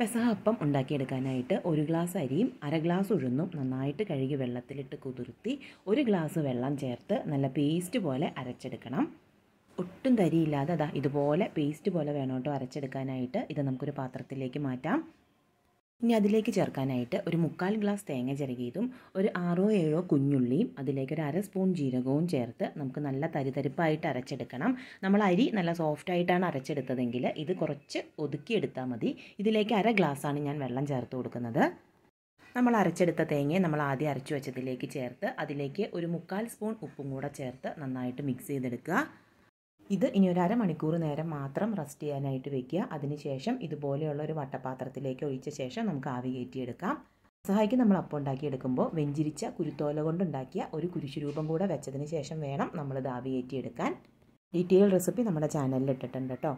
പെസഹ അപ്പം ഉണ്ടാക്കിയെടുക്കാനായിട്ട് ഒരു ഗ്ലാസ് അരിയും അര ഗ്ലാസ് ഉഴുന്നും നന്നായിട്ട് കഴുകി വെള്ളത്തിലിട്ട് കുതിർത്തി ഒരു ഗ്ലാസ് വെള്ളം ചേർത്ത് നല്ല പേസ്റ്റ് പോലെ അരച്ചെടുക്കണം ഒട്ടും തരിയില്ലാതെ അതാ ഇതുപോലെ പേസ്റ്റ് പോലെ വേണോട്ടോ അരച്ചെടുക്കാനായിട്ട് ഇത് നമുക്കൊരു പാത്രത്തിലേക്ക് മാറ്റാം ഇനി അതിലേക്ക് ചേർക്കാനായിട്ട് ഒരു മുക്കാൽ ഗ്ലാസ് തേങ്ങ ചിരകിയതും ഒരു ആറോ ഏഴോ കുഞ്ഞുള്ളിയും അതിലേക്ക് ഒരു അര സ്പൂൺ ജീരകവും ചേർത്ത് നമുക്ക് നല്ല തരിതരിപ്പായിട്ട് അരച്ചെടുക്കണം നമ്മൾ അരി നല്ല സോഫ്റ്റായിട്ടാണ് അരച്ചെടുത്തതെങ്കിൽ ഇത് കുറച്ച് ഒതുക്കിയെടുത്താൽ മതി ഇതിലേക്ക് അര ഗ്ലാസ്സാണ് ഞാൻ വെള്ളം ചേർത്ത് കൊടുക്കുന്നത് നമ്മൾ അരച്ചെടുത്ത തേങ്ങയെ നമ്മൾ ആദ്യം അരച്ചു വെച്ചതിലേക്ക് ചേർത്ത് അതിലേക്ക് ഒരു മുക്കാൽ സ്പൂൺ ഉപ്പും കൂടെ ചേർത്ത് നന്നായിട്ട് മിക്സ് ചെയ്തെടുക്കുക ഇത് ഇനി ഒരു അരമണിക്കൂർ നേരം മാത്രം റെസ്റ്റ് ചെയ്യാനായിട്ട് വെക്കുക അതിനുശേഷം ഇതുപോലെയുള്ള ഒരു വട്ടപാത്രത്തിലേക്ക് ഒഴിച്ച ശേഷം നമുക്ക് ആവി കയറ്റിയെടുക്കാം സഹായിക്ക് നമ്മൾ അപ്പം ഉണ്ടാക്കിയെടുക്കുമ്പോൾ വെഞ്ചിരിച്ച കുരുത്തോല കൊണ്ടുണ്ടാക്കിയ ഒരു കുരിശുരൂപം കൂടെ വെച്ചതിന് ശേഷം വേണം നമ്മളിത് ആവി കയറ്റിയെടുക്കാൻ ഡീറ്റെയിൽ റെസിപ്പി നമ്മുടെ ചാനലിൽ ഇട്ടിട്ടുണ്ട് കേട്ടോ